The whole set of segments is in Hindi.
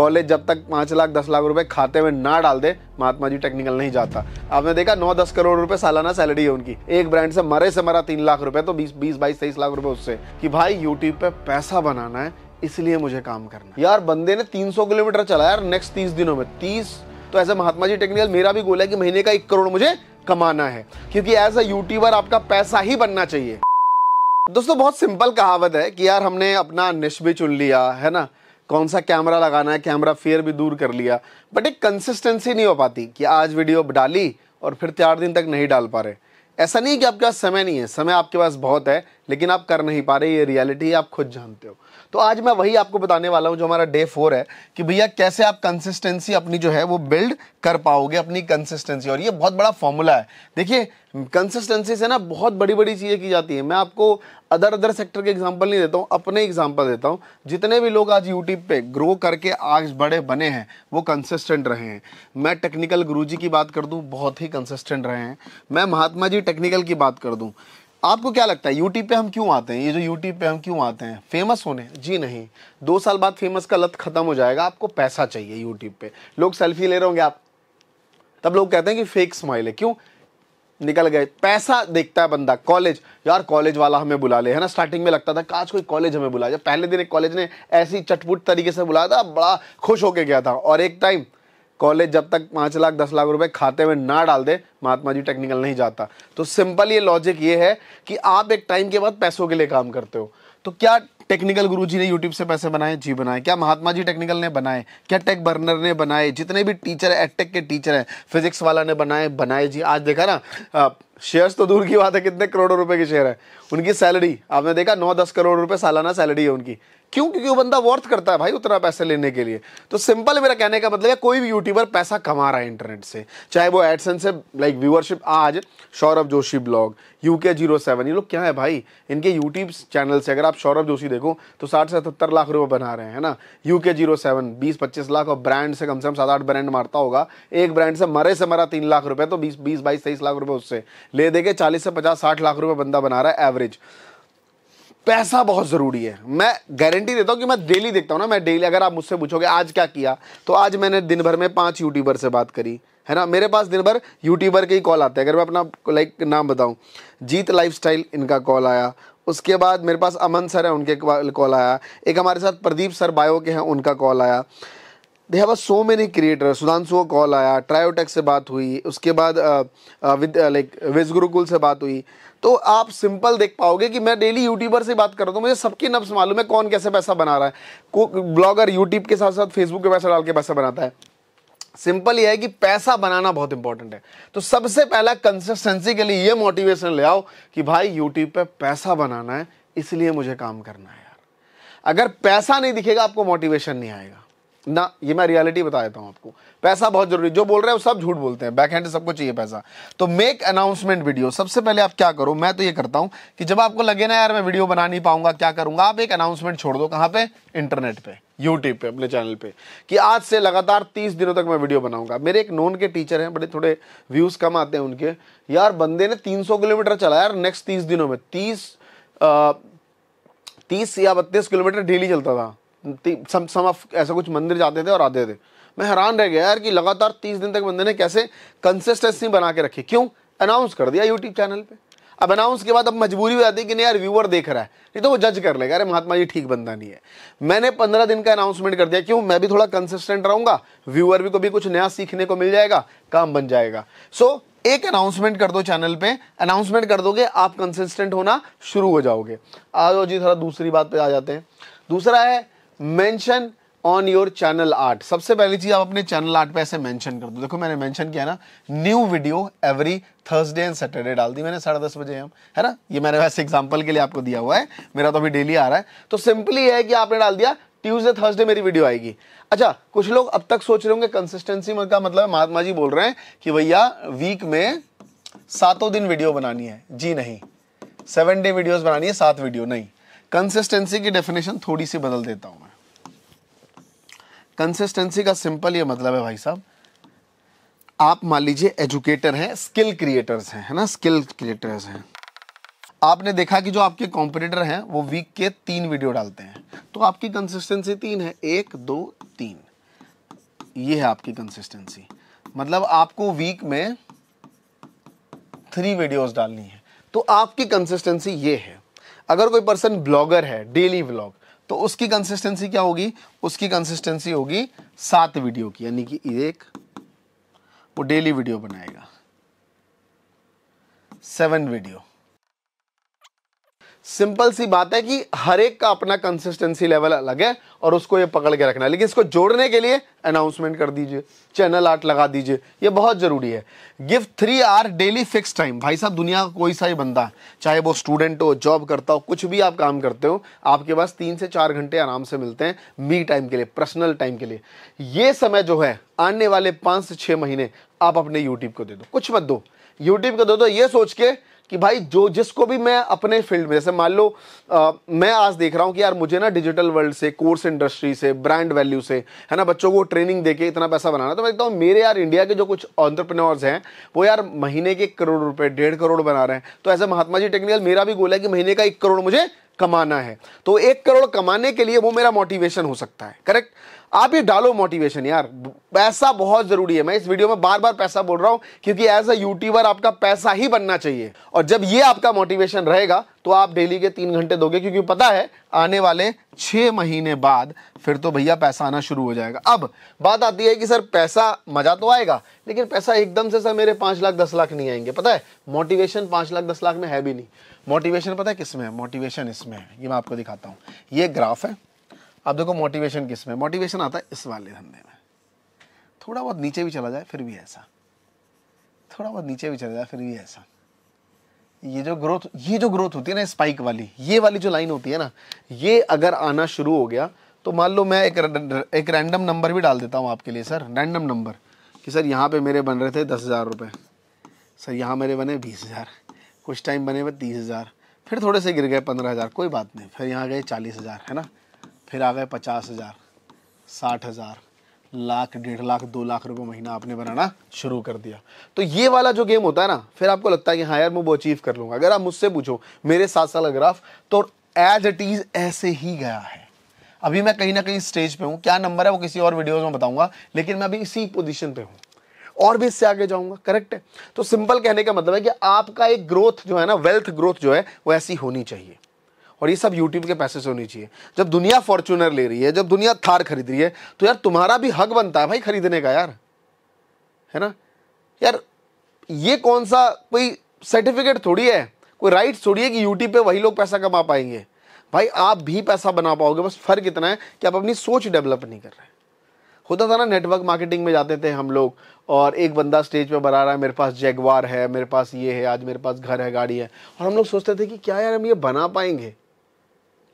कॉलेज जब तक पाँच लाख दस लाख रुपए खाते में ना डाल दे महात्मा जी टेक्निकल नहीं जाता आपने देखा नौ दस करोड़ रुपए सालाना सैलरी है उनकी एक ब्रांड से मरे से मरा तीन लाख रुपए तो बीस बीस बाईस तेईस लाख रुपए उससे कि भाई यूट्यूब पे पैसा बनाना है इसलिए मुझे काम करना यार बंदे ने 300 किलोमीटर चला यार नेक्स्ट तीस दिनों में तीस तो ऐसे महात्मा जी टेक्निकल मेरा भी गोल है कि महीने का एक करोड़ मुझे कमाना है क्योंकि एज अ यूट्यूबर आपका पैसा ही बनना चाहिए दोस्तों बहुत सिंपल कहावत है कि यार हमने अपना निश भी चुन लिया है ना कौन सा कैमरा लगाना है कैमरा फेयर भी दूर कर लिया बट एक कंसिस्टेंसी नहीं हो पाती कि आज वीडियो डाली और फिर चार दिन तक नहीं डाल पा रहे ऐसा नहीं कि आपके पास समय नहीं है समय आपके पास बहुत है लेकिन आप कर नहीं पा रहे ये रियलिटी आप खुद जानते हो तो आज मैं वही आपको बताने वाला हूँ जो हमारा डे फोर है कि भैया कैसे आप कंसिस्टेंसी अपनी जो है वो बिल्ड कर पाओगे अपनी कंसिस्टेंसी और ये बहुत बड़ा फॉर्मूला है देखिए कंसिस्टेंसी से ना बहुत बड़ी बड़ी चीज़ें की जाती है मैं आपको अदर अदर सेक्टर के एग्जाम्पल नहीं देता हूँ अपने एग्जाम्पल देता हूँ जितने भी लोग आज यूट्यूब पे ग्रो करके आज बड़े बने हैं वो कंसिस्टेंट रहे हैं मैं टेक्निकल गुरुजी की बात कर दूँ बहुत ही कंसिस्टेंट रहे हैं मैं महात्मा जी टेक्निकल की बात कर दूँ आपको क्या लगता है यूट्यूब पे हम क्यों आते हैं ये जो यूट्यूब पे हम क्यों आते हैं फेमस होने जी नहीं दो साल बाद फेमस का लत खत्म हो जाएगा आपको पैसा चाहिए यूट्यूब पे लोग सेल्फी ले रहे होंगे आप तब लोग कहते हैं कि फेक स्माइल है क्यों निकल गए पैसा देखता है बंदा कॉलेज यार कॉलेज वाला हमें बुला ले है ना स्टार्टिंग में लगता था काज कोई कॉलेज हमें बुला जाए पहले दिन एक कॉलेज ने ऐसी चटपुट तरीके से बुलाया था बड़ा खुश होके गया था और एक टाइम कॉलेज जब तक पाँच लाख दस लाख रुपए खाते में ना डाल दे महात्मा जी टेक्निकल नहीं जाता तो सिंपल ये लॉजिक ये है कि आप एक टाइम के बाद पैसों के लिए काम करते हो तो क्या टेक्निकल गुरु जी ने यूट्यूब से पैसे बनाए जी बनाए क्या महात्मा जी टेक्निकल ने बनाए क्या टेक बर्नर ने बनाए जितने भी टीचर है एटेक के टीचर हैं फिजिक्स वाला ने बनाए बनाए जी आज देखा ना शेयर्स तो दूर की बात है कितने करोड़ों रुपए के शेयर है उनकी सैलरी आपने देखा नौ दस करोड़ रुपए सालाना सैलरी है उनकी क्यों क्योंकि वो बंदा वर्थ करता है भाई उतना पैसे लेने के लिए तो सिंपल मेरा कहने का मतलब है कोई भी यूट्यूबर पैसा कमा रहा है इंटरनेट से चाहे वो एडसन से लाइक व्यूअरशिप आज Saurabh Joshi blog U K zero seven ये लोग क्या है भाई इनके यूट्यूब चैनल से अगर आप सौरभ जोशी देखो तो साठ से सत्तर लाख रुपये बना रहे हैं ना यू के जीरो सेवन बीस पच्चीस लाख और ब्रांड से कम से कम सात आठ ब्रांड मारता होगा एक ब्रांड से मरे से मरा तीन लाख रुपये तो बीस बीस बाईस तेईस लाख रुपये उससे ले देखे चालीस से पचास साठ लाख रुपये बंदा बना रहा है एवरेज पैसा बहुत ज़रूरी है मैं गारंटी देता हूँ कि मैं डेली देखता हूँ ना मैं डेली अगर आप मुझसे पूछोगे आज क्या किया तो आज मैंने दिन भर में पाँच यूट्यूबर से बात करी है ना मेरे पास दिन भर यूट्यूबर के ही कॉल आते हैं अगर मैं अपना लाइक नाम बताऊँ जीत लाइफ इनका कॉल आया उसके बाद मेरे पास अमन सर है उनके कॉल आया एक हमारे साथ प्रदीप सर बायो के हैं उनका कॉल आया they have so many creator Sudhanshu को कॉल आया ट्रायोटेक से बात हुई उसके बाद विद लाइक वेज गुरुकुल से बात हुई तो आप सिंपल देख पाओगे कि मैं डेली यूट्यूबर से बात रहा हूँ तो मुझे सबकी नब्स मालूम है कौन कैसे पैसा बना रहा है को ब्लॉगर यूट्यूब के साथ साथ फेसबुक पे पैसा डाल के पैसा बनाता है सिंपल यह है कि पैसा बनाना बहुत इंपॉर्टेंट है तो सबसे पहला कंसिस्टेंसी के लिए ये मोटिवेशन ले आओ कि भाई यूट्यूब पे पैसा बनाना है इसलिए मुझे काम करना है यार अगर पैसा नहीं दिखेगा आपको मोटिवेशन नहीं आएगा ना ये मैं रियलिटी बता देता हूँ आपको पैसा बहुत जरूरी जो बोल रहे हैं वो सब झूठ बोलते हैं बैक हैंड सबको चाहिए पैसा तो मेक अनाउंसमेंट वीडियो सबसे पहले आप क्या करो मैं तो ये करता हूँ कि जब आपको लगे ना यार मैं वीडियो बना नहीं पाऊंगा क्या करूंगा आप एक अनाउंसमेंट छोड़ दो कहाँ पे इंटरनेट पे यूट्यूब पे अपने चैनल पे कि आज से लगातार तीस दिनों तक मैं वीडियो बनाऊंगा मेरे एक नोन के टीचर हैं बड़े थोड़े व्यूज़ कम आते हैं उनके यार बंदे ने तीन सौ किलोमीटर चला यार नेक्स्ट तीस दिनों में तीस तीस या बत्तीस किलोमीटर डेली चलता था सम सम ऑफ ऐसा कुछ मंदिर जाते थे और आते थे मैं हैरान रह गया यार कि लगातार तीस दिन तक बंदे ने कैसे कंसिस्टेंसी बना के रखी क्यों अनाउंस कर दिया यूट्यूब चैनल पे अब अनाउंस के बाद अब मजबूरी हो जाती है कि नहीं यार व्यूअर देख रहा है नहीं तो वो जज कर लेगा अरे महात्मा जी ठीक बंदा नहीं है मैंने पंद्रह दिन का अनाउंसमेंट कर दिया क्यों मैं भी थोड़ा कंसिस्टेंट रहूंगा व्यूअर भी को भी कुछ नया सीखने को मिल जाएगा काम बन जाएगा सो so, एक अनाउंसमेंट कर दो चैनल पे अनाउंसमेंट कर दोगे आप कंसिस्टेंट होना शुरू हो जाओगे आ जाओ जी थोड़ा दूसरी बात पे आ जाते हैं दूसरा है mention on your channel art सबसे पहली चीज़ आप अपने चैनल आर्ट पे ऐसे मेंशन कर दो देखो मैंने मेंशन किया ना new video every Thursday and Saturday डाल दी मैंने साढ़े दस बजे हम है ना ये मैंने वैसे एग्जांपल के लिए आपको दिया हुआ है मेरा तो अभी डेली आ रहा है तो सिंपली है कि आपने डाल दिया ट्यूजडे थर्सडे मेरी वीडियो आएगी अच्छा कुछ लोग अब तक सोच रहे होंगे कंसिस्टेंसी का मतलब महात्मा जी बोल रहे हैं कि भैया वीक में सातों दिन वीडियो बनानी है जी नहीं सेवन डे वीडियो बनानी है सात वीडियो नहीं कंसिस्टेंसी की डेफिनेशन थोड़ी सी बदल देता हूँ मैं कंसिस्टेंसी का सिंपल ये मतलब है भाई साहब आप मान लीजिए एजुकेटर हैं स्किल क्रिएटर्स हैं है ना स्किल क्रिएटर्स हैं आपने देखा कि जो आपके कॉम्पिटिटर हैं वो वीक के तीन वीडियो डालते हैं तो आपकी कंसिस्टेंसी तीन है एक दो तीन ये है आपकी कंसिस्टेंसी मतलब आपको वीक में थ्री वीडियोस डालनी है तो आपकी कंसिस्टेंसी ये है अगर कोई पर्सन ब्लॉगर है डेली ब्लॉग तो उसकी कंसिस्टेंसी क्या होगी उसकी कंसिस्टेंसी होगी सात वीडियो की यानी कि एक वो डेली वीडियो बनाएगा सेवन वीडियो सिंपल सी बात है कि हर एक का अपना कंसिस्टेंसी लेवल अलग है और उसको ये पकड़ के रखना है लेकिन इसको जोड़ने के लिए अनाउंसमेंट कर दीजिए चैनल आर्ट लगा दीजिए ये बहुत ज़रूरी है give three hour daily fix time भाई साहब दुनिया का कोई सा ही बंदा चाहे वो स्टूडेंट हो जॉब करता हो कुछ भी आप काम करते हो आपके पास तीन से चार घंटे आराम से मिलते हैं मी टाइम के लिए पर्सनल टाइम के लिए ये समय जो है आने वाले पाँच से छः महीने आप अपने यूट्यूब को दे दो कुछ मत दो यूट्यूब को दे दो तो ये सोच के कि भाई जो जिसको भी मैं अपने फील्ड में जैसे मान लो आ, मैं आज देख रहा हूँ कि यार मुझे ना डिजिटल वर्ल्ड से कोर्स इंडस्ट्री से ब्रांड वैल्यू से है ना बच्चों को ट्रेनिंग देके इतना पैसा बनाना तो मैं देखता हूँ मेरे यार इंडिया के जो कुछ ऑन्टरप्रनोर्स हैं वो यार महीने के करोड़ रुपए डेढ़ करोड़ बना रहे हैं तो ऐसे महात्मा जी टेक्निकल मेरा भी गोल है कि महीने का एक करोड़ मुझे कमाना है तो एक करोड़ कमाने के लिए वो मेरा मोटिवेशन हो सकता है करेक्ट आप ये डालो मोटिवेशन यार पैसा बहुत ज़रूरी है मैं इस वीडियो में बार बार पैसा बोल रहा हूं क्योंकि एज अ यूट्यूबर आपका पैसा ही बनना चाहिए और जब ये आपका मोटिवेशन रहेगा तो आप डेली के तीन घंटे दोगे क्योंकि पता है आने वाले छह महीने बाद फिर तो भैया पैसा आना शुरू हो जाएगा अब बात आती है कि सर पैसा मज़ा तो आएगा लेकिन पैसा एकदम से सर मेरे पांच लाख दस लाख नहीं आएंगे पता है मोटिवेशन पांच लाख दस लाख में है भी नहीं मोटिवेशन पता है किसमें है मोटिवेशन इसमें है ये मैं आपको दिखाता हूँ ये ग्राफ है अब देखो मोटिवेशन किस में मोटिवेशन आता है इस वाले धंधे में थोड़ा बहुत नीचे भी चला जाए फिर भी ऐसा थोड़ा बहुत नीचे भी चला जाए फिर भी ऐसा ये जो ग्रोथ ये जो ग्रोथ होती है ना स्पाइक वाली ये वाली जो लाइन होती है ना ये अगर आना शुरू हो गया तो मान लो मैं एक एक रैंडम नंबर भी डाल देता हूँ आपके लिए सर रैंडम नंबर कि सर यहाँ पे मेरे बन रहे थे दस हज़ार रुपये सर यहाँ मेरे बने बीस हज़ार कुछ टाइम बने हुए तीस हज़ार फिर थोड़े से गिर गए पंद्रह हज़ार कोई बात नहीं फिर यहाँ गए चालीस हज़ार है ना फिर आ गए पचास हज़ार साठ हज़ार लाख डेढ़ लाख दो लाख रुपए महीना आपने बनाना शुरू कर दिया तो ये वाला जो गेम होता है ना फिर आपको लगता है कि हाँ यार मैं वो अचीव कर लूँगा अगर आप मुझसे पूछो मेरे सात साल का ग्राफ तो एज इट इज़ ऐसे ही गया है अभी मैं कहीं ना कहीं स्टेज पे हूँ क्या नंबर है वो किसी और वीडियोज़ में बताऊँगा लेकिन मैं अभी इसी पोजिशन पर हूँ और भी इससे आगे जाऊंगा करेक्ट है तो सिंपल कहने का मतलब है कि आपका एक ग्रोथ जो है ना वेल्थ ग्रोथ जो है वो ऐसी होनी चाहिए और ये सब यूट्यूब के पैसे से होनी चाहिए जब दुनिया फॉर्चूनर ले रही है जब दुनिया थार खरीद रही है तो यार तुम्हारा भी हक बनता है भाई खरीदने का यार है ना यार ये कौन सा कोई सर्टिफिकेट थोड़ी है कोई राइट थोड़ी है कि यूट्यूब पे वही लोग पैसा कमा पाएंगे भाई आप भी पैसा बना पाओगे बस फ़र्क इतना है कि आप अपनी सोच डेवलप नहीं कर रहे होता था ना नेटवर्क मार्केटिंग में जाते थे हम लोग और एक बंदा स्टेज पे बना रहा है मेरे पास जैगवार है मेरे पास ये है आज मेरे पास घर है गाड़ी है और हम लोग सोचते थे कि क्या यार हम ये बना पाएंगे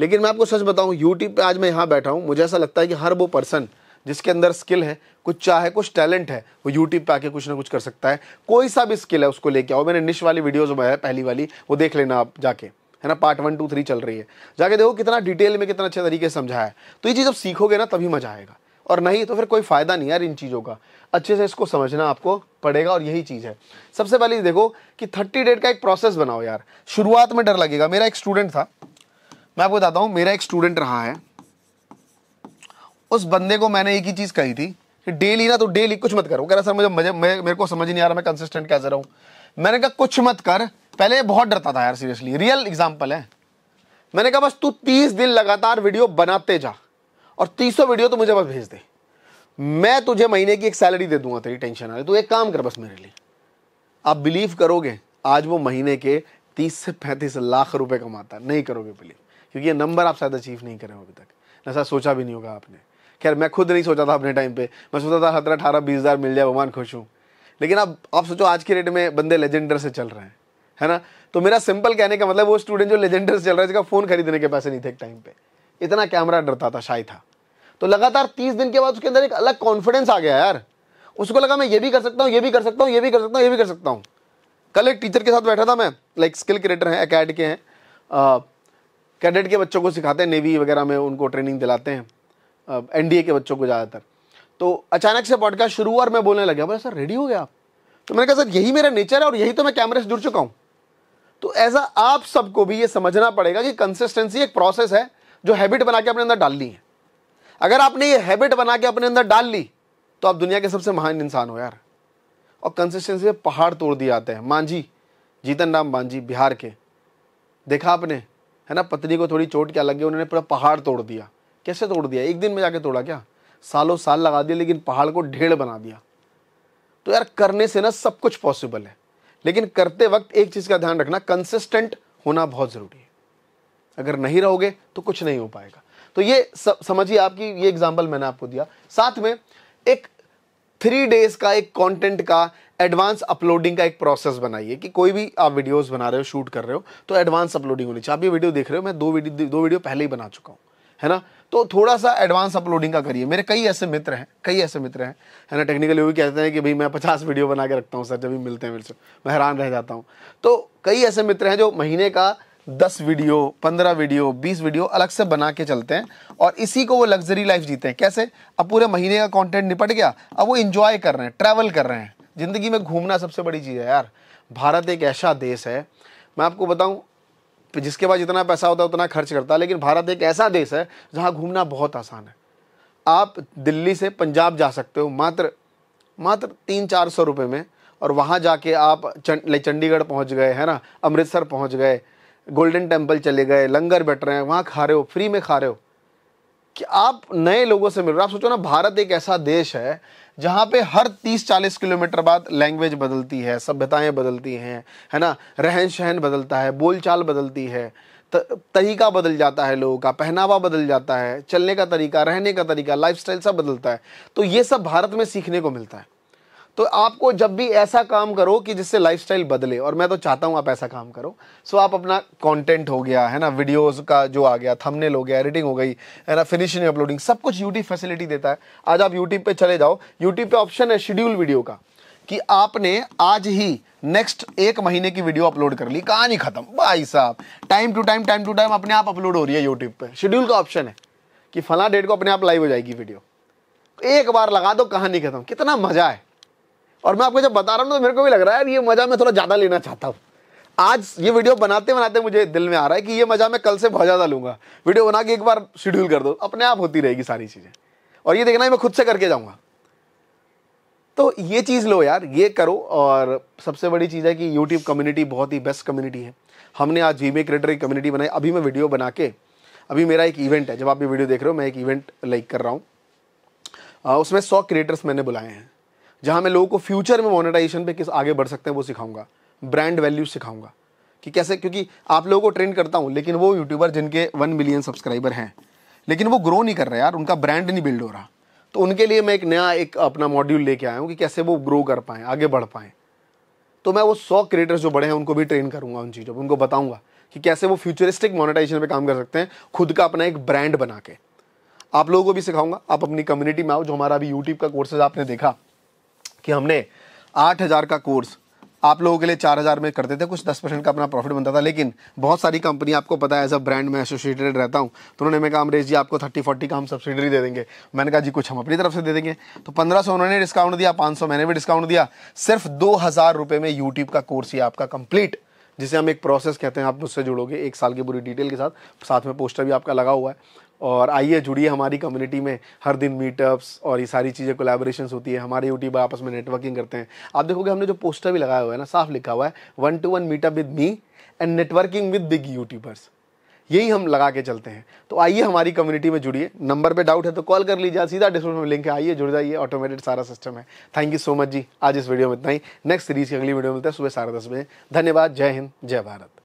लेकिन मैं आपको सच बताऊँ यूट्यूब पर आज मैं यहाँ बैठा हूँ मुझे ऐसा लगता है कि हर वो पर्सन जिसके अंदर स्किल है कुछ चाहे कुछ टैलेंट है वो यूट्यूब पे आके कुछ ना कुछ कर सकता है कोई सा भी स्किल है उसको लेके आओ मैंने निश वाली वीडियोज़ बनाया है पहली वाली वो देख लेना आप जाके है ना पार्ट वन टू थ्री चल रही है जाके देखो कितना डिटेल में कितना अच्छे तरीके से समझाया है तो ये चीज़ जब सीखोगे ना तभी मज़ा आएगा और नहीं तो फिर कोई फ़ायदा नहीं यार इन चीज़ों का अच्छे से इसको समझना आपको पड़ेगा और यही चीज़ है सबसे पहले देखो कि थर्टी डेट का एक प्रोसेस बनाओ यार शुरुआत में डर लगेगा मेरा एक स्टूडेंट था मैं आपको बताता हूँ मेरा एक स्टूडेंट रहा है उस बंदे को मैंने एक ही चीज़ कही थी कि डेली ना तो डेली कुछ मत करो कह रहा सर मुझे मजे मेरे को समझ नहीं आ रहा मैं कंसिस्टेंट कैसे रहूँ मैंने कहा कुछ मत कर पहले बहुत डरता था यार सीरियसली रियल एग्जाम्पल है मैंने कहा बस तू तीस दिन लगातार वीडियो बनाते जा और तीसों वीडियो तो मुझे बस भेज दे मैं तुझे महीने की एक सैलरी दे दूंगा तेरी टेंशन आ रही तू एक काम कर बस मेरे लिए आप बिलीव करोगे आज वो महीने के तीस से पैंतीस लाख रुपए कमाता है नहीं करोगे बिलीव क्योंकि ये नंबर आप शायद अचीव नहीं करें अभी तक ऐसा सोचा भी नहीं होगा आपने खैर मैं खुद नहीं सोचा था अपने टाइम पे मैं सोचा था सत्रह अठारह बीस हज़ार मिल जाए भगवान खुश हूँ लेकिन अब आप सोचो आज के रेट में बंदे लेजेंडर से चल रहे हैं है ना तो मेरा सिंपल कहने का मतलब वो स्टूडेंट जो लेजेंडर से चल रहा है जिसका फ़ोन खरीदने के पैसे नहीं थे एक टाइम पे इतना कैमरा डरता था शाही था तो लगातार तीस दिन के बाद उसके अंदर एक अलग कॉन्फिडेंस आ गया यार उसको लगा मैं ये भी कर सकता हूँ ये भी कर सकता हूँ ये भी कर सकता हूँ ये भी कर सकता हूँ कल एक टीचर के साथ बैठा था मैं लाइक स्किल क्रिएटर हैं अकेड के हैं कैडेट के बच्चों को सिखाते हैं नेवी वगैरह में उनको ट्रेनिंग दिलाते हैं एनडीए के बच्चों को ज़्यादातर तो अचानक से पॉडकास्ट शुरू हुआ और मैं बोलने लगा बोला सर रेडी हो गया आप तो मैंने कहा सर यही मेरा नेचर है और यही तो मैं कैमरे से जुड़ चुका हूँ तो ऐसा आप सबको भी ये समझना पड़ेगा कि कंसिस्टेंसी एक प्रोसेस है जो हैबिट बना के अपने अंदर डालनी है अगर आपने ये हैबिट बना के अपने अंदर डाल ली तो आप दुनिया के सबसे महान इंसान हो यार और कंसिस्टेंसी पहाड़ तोड़ दिए आते हैं मांझी जीतन राम मांझी बिहार के देखा आपने है ना पत्नी को थोड़ी चोट क्या लगी उन्होंने पूरा पहाड़ तोड़ दिया कैसे तोड़ दिया एक दिन में जाके तोड़ा क्या सालों साल लगा दिया लेकिन पहाड़ को ढेड़ बना दिया तो यार करने से ना सब कुछ पॉसिबल है लेकिन करते वक्त एक चीज़ का ध्यान रखना कंसिस्टेंट होना बहुत ज़रूरी है अगर नहीं रहोगे तो कुछ नहीं हो पाएगा तो ये समझिए आपकी ये एग्जाम्पल मैंने आपको दिया साथ में एक थ्री डेज का एक कंटेंट का एडवांस अपलोडिंग का एक प्रोसेस बनाइए कि कोई भी आप वीडियोस बना रहे हो शूट कर रहे हो तो एडवांस अपलोडिंग होनी चाहिए आप ये वीडियो देख रहे हो मैं दो वीडियो दो वीडियो पहले ही बना चुका हूँ है ना तो थोड़ा सा एडवांस अपलोडिंग का करिए मेरे कई ऐसे मित्र हैं कई ऐसे मित्र हैं है ना टेक्निकली वो भी कहते हैं कि भाई मैं पचास वीडियो बना के रखता हूँ सर जब भी मिलते हैं मेरे से मैं हैरान रह जाता हूँ तो कई ऐसे मित्र हैं जो महीने का दस वीडियो पंद्रह वीडियो बीस वीडियो अलग से बना के चलते हैं और इसी को वो लग्जरी लाइफ जीते हैं कैसे अब पूरे महीने का कंटेंट निपट गया अब वो इन्जॉय कर रहे हैं ट्रैवल कर रहे हैं ज़िंदगी में घूमना सबसे बड़ी चीज़ है यार भारत एक ऐसा देश है मैं आपको बताऊँ जिसके पास जितना पैसा होता है उतना खर्च करता है लेकिन भारत एक ऐसा देश है जहाँ घूमना बहुत आसान है आप दिल्ली से पंजाब जा सकते हो मात्र मात्र तीन चार सौ रुपये में और वहाँ जाके आप चंड चंडीगढ़ पहुँच गए है ना अमृतसर पहुँच गए गोल्डन टेम्पल चले गए लंगर बैठ रहे हैं वहाँ खा रहे हो फ्री में खा रहे हो कि आप नए लोगों से मिल रहे हो आप सोचो ना भारत एक ऐसा देश है जहाँ पे हर 30-40 किलोमीटर बाद लैंग्वेज बदलती है सभ्यताएं बदलती हैं है ना रहन सहन बदलता है बोलचाल बदलती है तरीका बदल जाता है लोगों का पहनावा बदल जाता है चलने का तरीका रहने का तरीका लाइफस्टाइल सब बदलता है तो ये सब भारत में सीखने को मिलता है तो आपको जब भी ऐसा काम करो कि जिससे लाइफस्टाइल बदले और मैं तो चाहता हूँ आप ऐसा काम करो सो आप अपना कंटेंट हो गया है ना वीडियोस का जो आ गया थंबनेल हो गया एडिटिंग हो गई है ना फिनिशिंग अपलोडिंग सब कुछ यूट्यूब फैसिलिटी देता है आज आप यूट्यूब पे चले जाओ यूट्यूब पे ऑप्शन है शेड्यूल वीडियो का कि आपने आज ही नेक्स्ट एक महीने की वीडियो अपलोड कर ली कहानी खत्म भाई साहब time to time time to time अपने आप अपलोड हो रही है यूट्यूब पर शेड्यूल का ऑप्शन है कि फला डेट को अपने आप लाइव हो जाएगी वीडियो एक बार लगा दो कहानी खत्म कितना मजा है और मैं आपको जब बता रहा हूँ तो मेरे को भी लग रहा है ये मज़ा मैं थोड़ा ज़्यादा लेना चाहता हूँ आज ये वीडियो बनाते बनाते मुझे दिल में आ रहा है कि ये मज़ा मैं कल से बहुत ज़्यादा लूँगा वीडियो बना के एक बार शेड्यूल कर दो अपने आप होती रहेगी सारी चीज़ें और ये देखना मैं खुद से करके जाऊँगा तो ये चीज़ लो यार ये करो और सबसे बड़ी चीज़ है कि यूट्यूब कम्युनिटी बहुत ही बेस्ट कम्युनिटी है हमने आज जी मे क्रिएटर की कम्युनिटी बनाई अभी मैं वीडियो बना के अभी मेरा एक इवेंट है जब आप ये वीडियो देख रहे हो मैं एक इवेंट लाइक कर रहा हूँ उसमें सौ क्रिएटर्स मैंने बुलाए हैं जहाँ मैं लोगों को फ्यूचर में मोनेटाइजेशन पे किस आगे बढ़ सकते हैं वो सिखाऊंगा ब्रांड वैल्यू सिखाऊंगा कि कैसे क्योंकि आप लोगों को ट्रेन करता हूँ लेकिन वो यूट्यूबर जिनके वन मिलियन सब्सक्राइबर हैं लेकिन वो ग्रो नहीं कर रहे यार उनका ब्रांड नहीं बिल्ड हो रहा तो उनके लिए मैं एक नया एक अपना मॉड्यूल लेके आया हूँ कि कैसे वो ग्रो कर पाए आगे बढ़ पाएँ तो मैं वो सौ क्रिएटर्स जो बड़े हैं उनको भी ट्रेन करूँगा उन चीज़ों पर उनको बताऊंगा कि कैसे वो फ्यूचरिस्टिक मोनेटाइजेशन पे काम कर सकते हैं खुद का अपना एक ब्रांड बना के आप लोगों को भी सिखाऊंगा आप अपनी कम्युनिटी में आओ जो हमारा अभी यूट्यूब का कोर्सेज आपने देखा कि हमने आठ हज़ार का कोर्स आप लोगों के लिए चार हज़ार में करते थे कुछ दस परसेंट का अपना प्रॉफिट बनता था लेकिन बहुत सारी कंपनी आपको पता है एज अ ब्रांड में एसोसिएटेड रहता हूँ तो उन्होंने मैं कहा अमरेश जी आपको थर्टी फोर्टी का हम सब्सिडरी दे देंगे मैंने कहा जी कुछ हम अपनी तरफ से दे देंगे तो पंद्रह सौ उन्होंने डिस्काउंट दिया पाँच सौ मैंने भी डिस्काउंट दिया सिर्फ दो हज़ार रुपये में यूट्यूब का कोर्स ही आपका कंप्लीट जिसे हम एक प्रोसेस कहते हैं आप मुझसे जुड़ोगे एक साल की पूरी डिटेल के साथ साथ में पोस्टर भी आपका लगा हुआ है और आइए जुड़िए हमारी कम्युनिटी में हर दिन मीटअप्स और ये सारी चीज़ें कोलेबोरेशन होती है हमारे यूट्यूब आपस में नेटवर्किंग करते हैं आप देखोगे हमने जो पोस्टर भी लगाया हुआ है ना साफ लिखा हुआ है one to one meetup with me and networking with big YouTubers यही हम लगा के चलते हैं तो आइए हमारी कम्युनिटी में जुड़िए नंबर पे डाउट है तो कॉल कर लीजिए सीधा डिस्क्रिप्शन में लिंक है आइए जुड़ जाइए ऑटोमेटेड सारा सिस्टम है थैंक यू सो मच जी आज इस वीडियो में इतना ही नेक्स्ट सीरीज की अगली वीडियो मिलता है सुबह साढ़े दस बजे धन्यवाद जय हिंद जय भारत